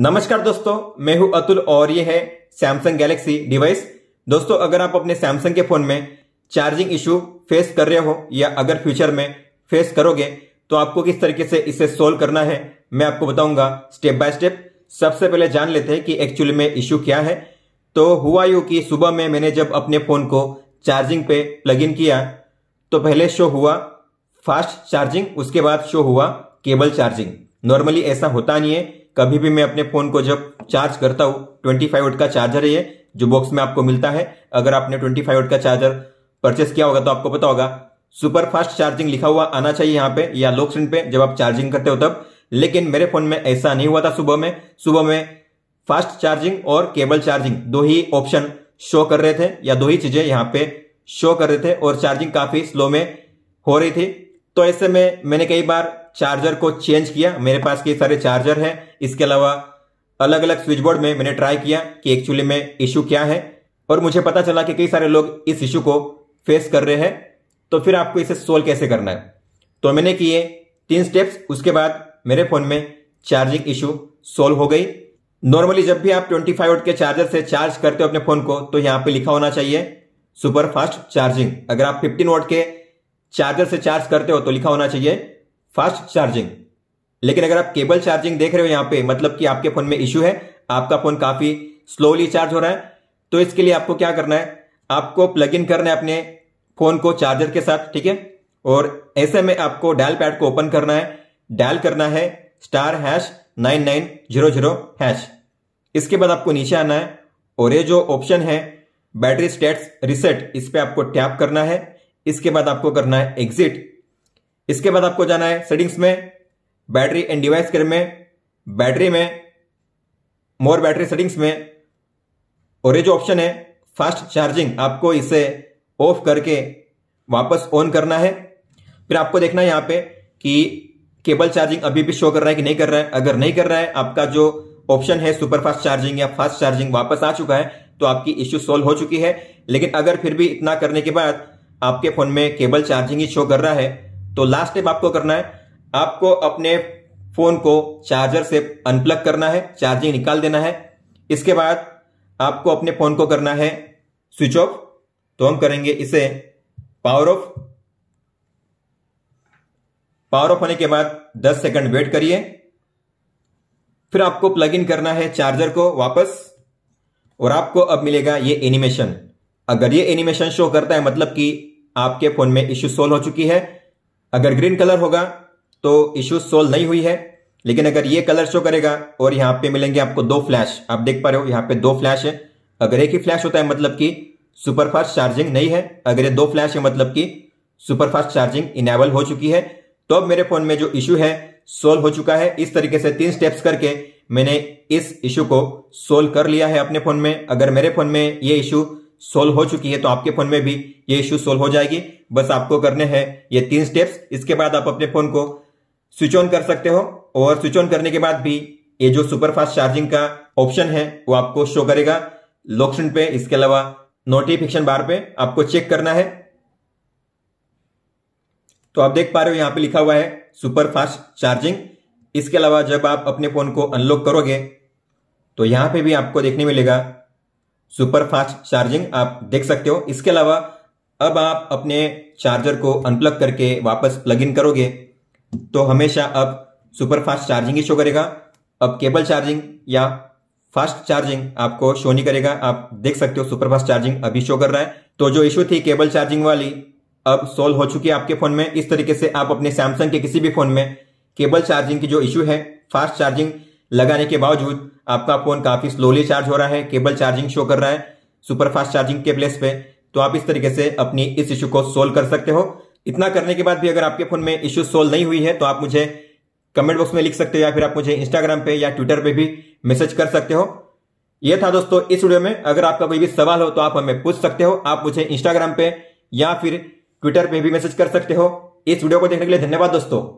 नमस्कार दोस्तों मैं हूं अतुल और ये है सैमसंग गैलेक्सी डिवाइस दोस्तों अगर आप अपने सैमसंग के फोन में चार्जिंग इशू फेस कर रहे हो या अगर फ्यूचर में फेस करोगे तो आपको किस तरीके से इसे सोल्व करना है मैं आपको बताऊंगा स्टेप बाय स्टेप सबसे पहले जान लेते हैं कि एक्चुअली में इश्यू क्या है तो हुआ यू कि सुबह में मैंने जब अपने फोन को चार्जिंग पे प्लग इन किया तो पहले शो हुआ फास्ट चार्जिंग उसके बाद शो हुआ केबल चार्जिंग नॉर्मली ऐसा होता नहीं है कभी भी मैं अपने फोन को जब चार्ज करता हूँ ट्वेंटी फाइव का चार्जर है ये जो बॉक्स में आपको मिलता है अगर आपने ट्वेंटी फाइव का चार्जर परचेस किया होगा तो आपको पता होगा सुपर फास्ट चार्जिंग लिखा हुआ आना चाहिए यहाँ पे या लोक स्क्रीन पे जब आप चार्जिंग करते हो तब लेकिन मेरे फोन में ऐसा नहीं हुआ था सुबह में सुबह में फास्ट चार्जिंग और केबल चार्जिंग दो ही ऑप्शन शो कर रहे थे या दो ही चीजें यहाँ पे शो कर रहे थे और चार्जिंग काफी स्लो में हो रही थी तो ऐसे में मैंने कई बार चार्जर को चेंज किया मेरे पास के सारे चार्जर हैं इसके अलावा अलग अलग स्विच बोर्ड में मैंने ट्राई किया कि एक्चुअली में इशू क्या है और मुझे पता चला कि कई सारे लोग इस इशू को फेस कर रहे हैं तो फिर आपको इसे सोल्व कैसे करना है तो मैंने किए तीन स्टेप्स उसके बाद मेरे फोन में चार्जिंग इशू सोल्व हो गई नॉर्मली जब भी आप 25 फाइव के चार्जर से चार्ज करते हो अपने फोन को तो यहाँ पे लिखा होना चाहिए सुपर फास्ट चार्जिंग अगर आप 15 वोट के चार्जर से चार्ज करते हो तो लिखा होना चाहिए फास्ट चार्जिंग लेकिन अगर आप केबल चार्जिंग देख रहे हो यहां पे मतलब कि आपके फोन में इश्यू है आपका फोन काफी स्लोली चार्ज हो रहा है तो इसके लिए आपको क्या करना है आपको प्लग इन करना है अपने फोन को चार्जर के साथ ठीक है और ऐसे में आपको डायल पैड को ओपन करना है डायल करना है star hash nine nine zero zero hash इसके बाद आपको नीचे आना है और ये जो ऑप्शन है बैटरी स्टेट्स रिसेट इस पर आपको टैप करना है इसके बाद आपको करना है एग्जिट इसके बाद आपको जाना है सेटिंग्स में बैटरी एंड डिवाइस केयर में बैटरी में मोर बैटरी सेटिंग्स में और ये जो ऑप्शन है फास्ट चार्जिंग आपको इसे ऑफ करके वापस ऑन करना है फिर आपको देखना है यहां पे कि केबल चार्जिंग अभी भी शो कर रहा है कि नहीं कर रहा है अगर नहीं कर रहा है आपका जो ऑप्शन है सुपर फास्ट चार्जिंग या फास्ट चार्जिंग वापस आ चुका है तो आपकी इश्यू सोल्व हो चुकी है लेकिन अगर फिर भी इतना करने के बाद आपके फोन में केबल चार्जिंग ही शो कर रहा है तो लास्ट स्टेप आपको करना है आपको अपने फोन को चार्जर से अनप्लग करना है चार्जिंग निकाल देना है इसके बाद आपको अपने फोन को करना है स्विच ऑफ तो हम करेंगे इसे पावर ऑफ पावर ऑफ होने के बाद 10 सेकंड वेट करिए फिर आपको प्लग इन करना है चार्जर को वापस और आपको अब मिलेगा ये एनिमेशन अगर ये एनिमेशन शो करता है मतलब कि आपके फोन में इश्यू सोल्व हो चुकी है अगर ग्रीन कलर होगा तो इश्यू सोल्व नहीं हुई है लेकिन अगर ये कलर शो करेगा और यहाँ पे मिलेंगे आपको दो फ्लैश आप देख पा रहे हो यहाँ पे दो फ्लैश है अगर एक ही फ्लैश होता है मतलब कि सुपरफास्ट चार्जिंग नहीं है अगर ये दो फ्लैश है मतलब कि सुपरफास्ट चार्जिंग इनेबल हो चुकी है तो अब मेरे फोन में जो इश्यू है सोल्व हो चुका है इस तरीके से तीन स्टेप्स करके मैंने इस इशू को सोल्व कर लिया है अपने फोन में अगर मेरे फोन में ये इशू सोल्व हो चुकी है तो आपके फोन में भी ये इश्यू सोल्व हो जाएगी बस आपको करने हैं ये तीन स्टेप्स इसके बाद आप अपने फोन को स्विच ऑन कर सकते हो और स्विच ऑन करने के बाद भी ये जो सुपर फास्ट चार्जिंग का ऑप्शन है वो आपको शो करेगा लोकशन पे इसके अलावा नोटिफिकेशन बार पे आपको चेक करना है तो आप देख पा रहे हो यहां पे लिखा हुआ है सुपर फास्ट चार्जिंग इसके अलावा जब आप अपने फोन को अनलॉक करोगे तो यहां पे भी आपको देखने मिलेगा सुपर फास्ट चार्जिंग आप देख सकते हो इसके अलावा अब आप अपने चार्जर को अनप्लग करके वापस प्लग इन करोगे तो हमेशा अब सुपर फास्ट चार्जिंग ही शो करेगा अब केबल चार्जिंग या फास्ट चार्जिंग आपको शो नहीं करेगा आप देख सकते हो सुपर फास्ट चार्जिंग अभी शो कर रहा है तो जो इश्यू थी केबल चार्जिंग वाली अब सोल्व हो चुकी है आपके फोन में इस तरीके से आप अपने सैमसंग के किसी भी फोन में केबल चार्जिंग की जो इश्यू है फास्ट चार्जिंग लगाने के बावजूद आपका फोन काफी स्लोली चार्ज हो रहा है केबल चार्जिंग शो कर रहा है सुपर फास्ट चार्जिंग के प्लेस पे तो आप इस तरीके से अपनी इस इश्यू को सोल्व कर सकते हो इतना करने के बाद भी अगर आपके फोन में इश्यू सोल्व नहीं हुई है तो आप मुझे कमेंट बॉक्स में लिख सकते हो या फिर आप मुझे इंस्टाग्राम पे या ट्विटर पे भी मैसेज कर सकते हो यह था दोस्तों इस वीडियो में अगर आपका कोई भी सवाल हो तो आप हमें पूछ सकते हो आप मुझे इंस्टाग्राम पे या फिर ट्विटर पे भी मैसेज कर सकते हो इस वीडियो को देखने के लिए धन्यवाद दोस्तों